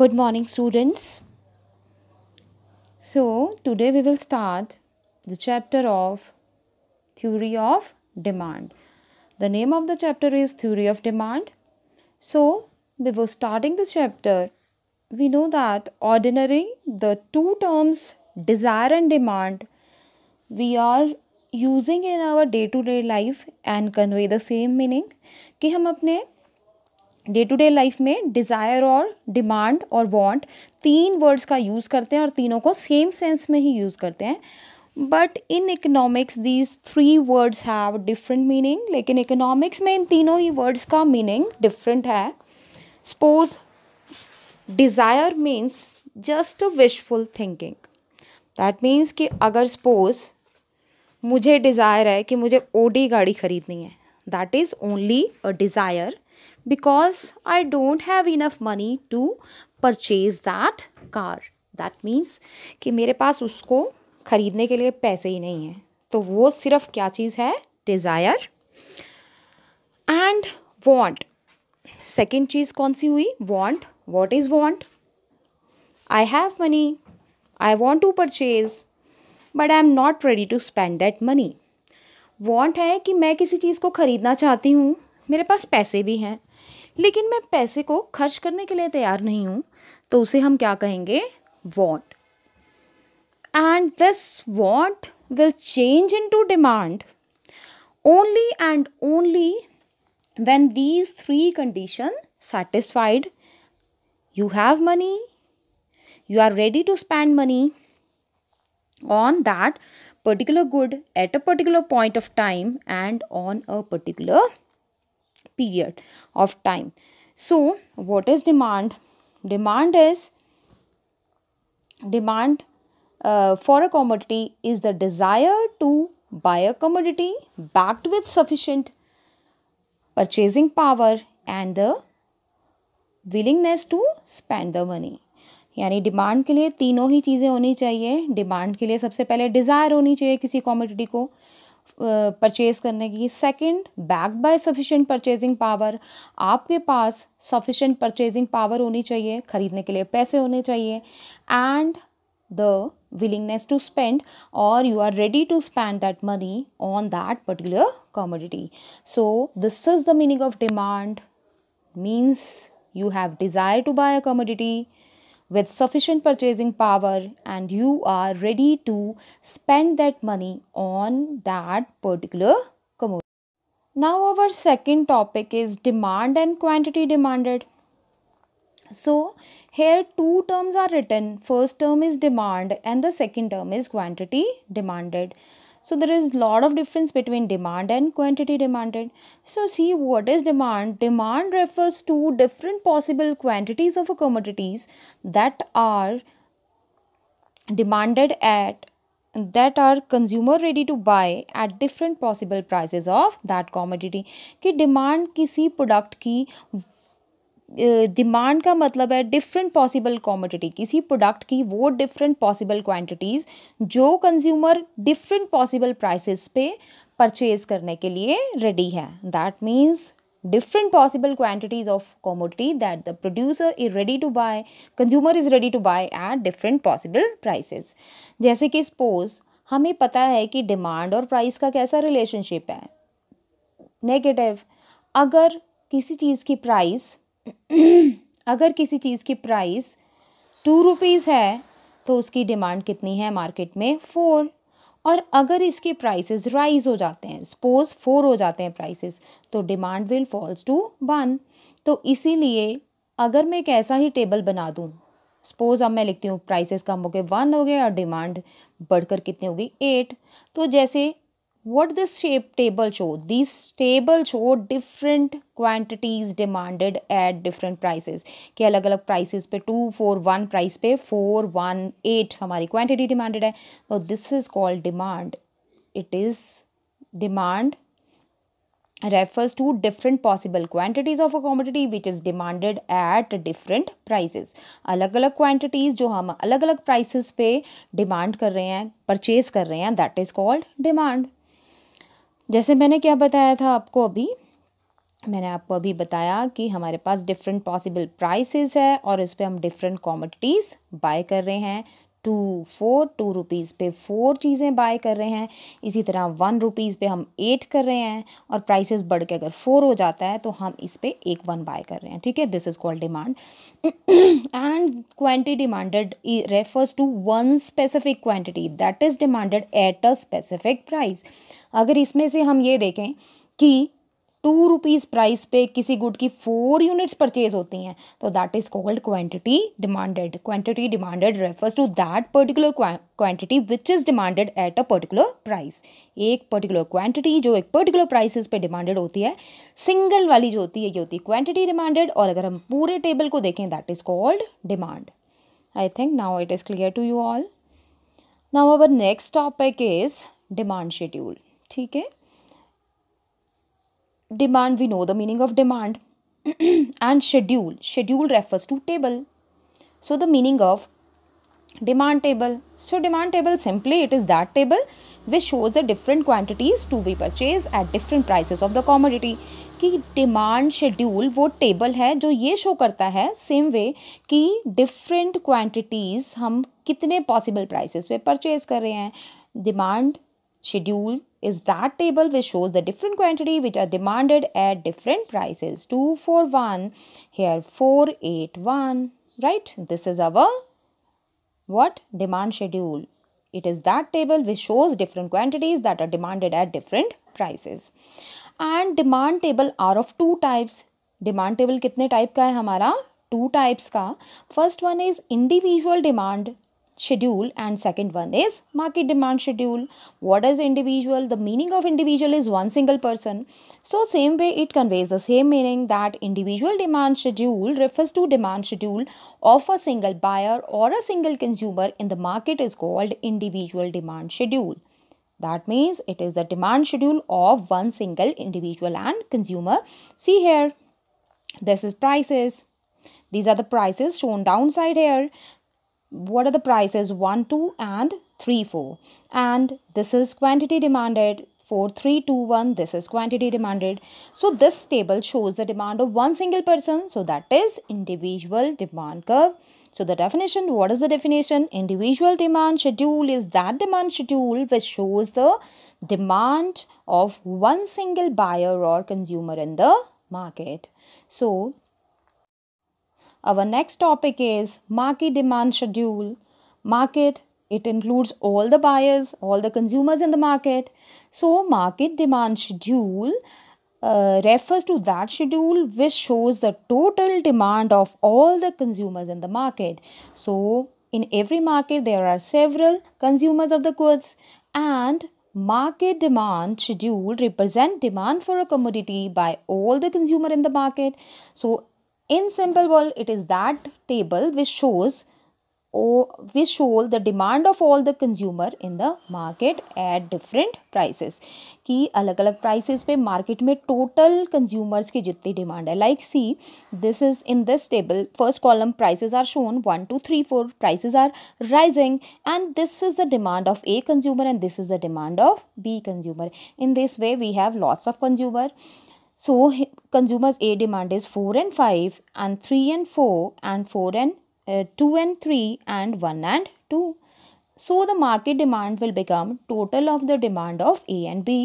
Good morning, students. So, today we will start the chapter of Theory of Demand. The name of the chapter is Theory of Demand. So, before starting the chapter, we know that ordinary, the two terms desire and demand, we are using in our day life and convey the same meaning. कि हम अपने day to day life में desire और demand और want तीन words का use करते हैं और तीनों को सेम सेंस में ही यूज़ करते हैं but in economics these three words have different meaning लेकिन इकोनॉमिक्स में इन तीनों ही वर्ड्स का मीनिंग डिफरेंट है suppose desire means just wishful thinking that means कि अगर सपोज मुझे डिज़ायर है कि मुझे ओडी गाड़ी ख़रीदनी है that is only a desire because I don't have enough money to purchase that car. That means कि मेरे पास उसको खरीदने के लिए पैसे ही नहीं हैं तो वो सिर्फ क्या चीज़ है डिज़ायर एंड वॉन्ट सेकेंड चीज़ कौन सी हुई want what is want I have money I want to purchase but I am not ready to spend that money want है कि मैं किसी चीज़ को ख़रीदना चाहती हूँ मेरे पास पैसे भी हैं लेकिन मैं पैसे को खर्च करने के लिए तैयार नहीं हूँ तो उसे हम क्या कहेंगे want and this want will change into demand only and only when these three condition satisfied you have money you are ready to spend money on that particular good at a particular point of time and on a particular period of time so what is demand demand is demand uh, for a commodity is the desire to buy a commodity backed with sufficient purchasing power and the willingness to spend the money यानी demand के लिए तीनों ही चीज़ें होनी चाहिए demand के लिए सबसे पहले डिज़ायर होनी चाहिए किसी कॉमोडिटी को परचेज करने की second back by sufficient purchasing power आपके पास सफिशिएंट परचेजिंग पावर होनी चाहिए खरीदने के लिए पैसे होने चाहिए and the willingness to spend और you are ready to spend that money on that particular commodity so this is the meaning of demand means you have desire to buy a commodity with sufficient purchasing power and you are ready to spend that money on that particular commodity. Now our second topic is demand and quantity demanded. So here two terms are written. First term is demand and the second term is quantity demanded so there is lot of difference between demand and quantity demanded so see what is demand demand refers to different possible quantities of commodities that are demanded at that are consumer ready to buy at different possible prices of that commodity कि demand किसी product की demand का मतलब है different possible quantity किसी product की वो different possible quantities जो कंज्यूमर डिफरेंट पॉसिबल प्राइसेस पे परचेज करने के लिए रेडी है that means different possible quantities of commodity that the producer is ready to buy consumer is ready to buy at different possible prices जैसे कि suppose हमें पता है कि डिमांड और प्राइस का कैसा रिलेशनशिप है नेगेटिव अगर किसी चीज़ की प्राइस अगर किसी चीज़ की प्राइस टू रुपीज़ है तो उसकी डिमांड कितनी है मार्केट में फोर और अगर इसके प्राइसेस राइज हो जाते हैं सपोज फोर हो जाते हैं प्राइसेस तो demand will falls to one तो इसीलिए अगर मैं एक ऐसा ही टेबल बना दूँ सपोज़ अब मैं लिखती हूँ प्राइसेस कम हो गए वन हो गए और डिमांड बढ़कर कितनी होगी एट तो जैसे what this shape table showed these table showed different quantities demanded at different prices कि अलग अलग prices पे टू फोर वन price पे फोर वन एट हमारी quantity demanded है तो this is called demand it is demand refers to different possible quantities of a commodity which is demanded at different prices अलग अलग quantities जो हम अलग अलग prices पे demand कर रहे हैं purchase कर रहे हैं that is called demand जैसे मैंने क्या बताया था आपको अभी मैंने आपको अभी बताया कि हमारे पास डिफरेंट पॉसिबल प्राइसेस है और इस पर हम डिफरेंट कॉमोडिटीज़ बाय कर रहे हैं टू फोर टू रुपीज़ पे फोर चीज़ें बाय कर रहे हैं इसी तरह वन रुपीज़ पे हम एट कर रहे हैं और प्राइसेस बढ़ के अगर फोर हो जाता है तो हम इस पर एक वन बाय कर रहे हैं ठीक है this is called demand and quantity demanded refers to one specific quantity that is demanded at a specific price अगर इसमें से हम ये देखें कि टू रुपीज़ प्राइस पे किसी गुड की फोर यूनिट्स परचेज होती हैं तो that is called quantity demanded quantity demanded refers to that particular quantity which is demanded at a particular price एक पर्टिकुलर क्वांटिटी जो एक पर्टिकुलर प्राइसेस पे डिमांडेड होती है सिंगल वाली जो होती है ये होती है क्वांटिटी डिमांडेड और अगर हम पूरे टेबल को देखें that is called demand I think now it is clear to you all now our next topic is demand schedule ठीक है demand we know the meaning of demand and schedule schedule refers to table so the meaning of demand table so demand table simply it is that table which shows the different quantities to be purchased at different prices of the commodity कि demand schedule वो table है जो ये show करता है same way कि different quantities हम कितने पॉसिबल प्राइसेस पे परचेज कर रहे हैं demand schedule is that table which shows the different quantity which are demanded at different prices. 241 here 481 right. This is our what demand schedule. It is that table which shows different quantities that are demanded at different prices. And demand table are of two types. Demand table कितने type ka hai hamara? Two types ka. First one is individual demand schedule and second one is market demand schedule what is individual the meaning of individual is one single person so same way it conveys the same meaning that individual demand schedule refers to demand schedule of a single buyer or a single consumer in the market is called individual demand schedule that means it is the demand schedule of one single individual and consumer see here this is prices these are the prices shown downside here what are the prices 1 2 and 3 4 and this is quantity demanded 4 3 2 1 this is quantity demanded so this table shows the demand of one single person so that is individual demand curve so the definition what is the definition individual demand schedule is that demand schedule which shows the demand of one single buyer or consumer in the market so our next topic is market demand schedule. Market, it includes all the buyers, all the consumers in the market. So, market demand schedule uh, refers to that schedule which shows the total demand of all the consumers in the market. So, in every market, there are several consumers of the goods and market demand schedule represent demand for a commodity by all the consumer in the market so in simple world it is that table which shows or oh, which show the demand of all the consumer in the market at different prices कि अलग अलग prices पे market में total consumers की जितनी demand है like see this is in this table first column prices are shown one two three four prices are rising and this is the demand of A consumer and this is the demand of B consumer in this way we have lots of consumer so consumers A demand is 4 and 5 and 3 and 4 and 4 and uh, 2 and 3 and 1 and 2. So the market demand will become total of the demand of A and B.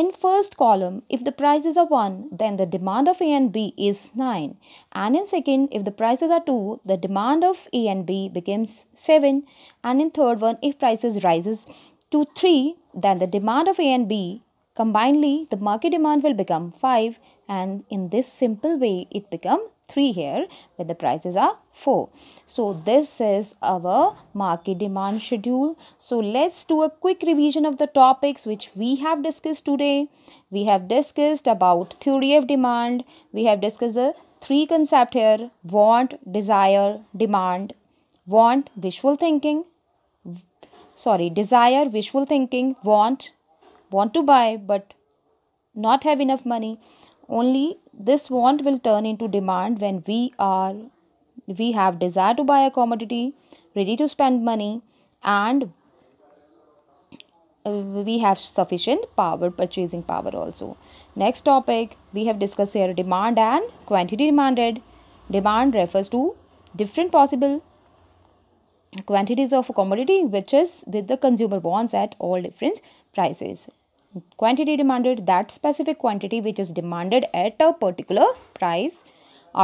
In first column, if the prices are 1, then the demand of A and B is 9. And in second, if the prices are 2, the demand of A and B becomes 7. And in third one, if prices rises to 3, then the demand of A and B combinedly, the market demand will become 5 and in this simple way it become 3 here where the prices are 4. So this is our market demand schedule. So let's do a quick revision of the topics which we have discussed today. We have discussed about theory of demand. We have discussed the three concept here want, desire, demand. Want, wishful thinking. Sorry, desire, wishful thinking, want, want to buy but not have enough money only this want will turn into demand when we are we have desire to buy a commodity ready to spend money and uh, we have sufficient power purchasing power also next topic we have discussed here demand and quantity demanded demand refers to different possible quantities of a commodity which is with the consumer wants at all different prices quantity demanded that specific quantity which is demanded at a particular price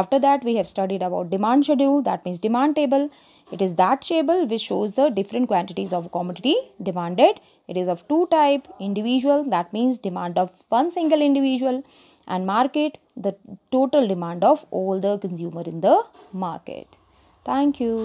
after that we have studied about demand schedule that means demand table it is that table which shows the different quantities of commodity demanded it is of two type individual that means demand of one single individual and market the total demand of all the consumer in the market thank you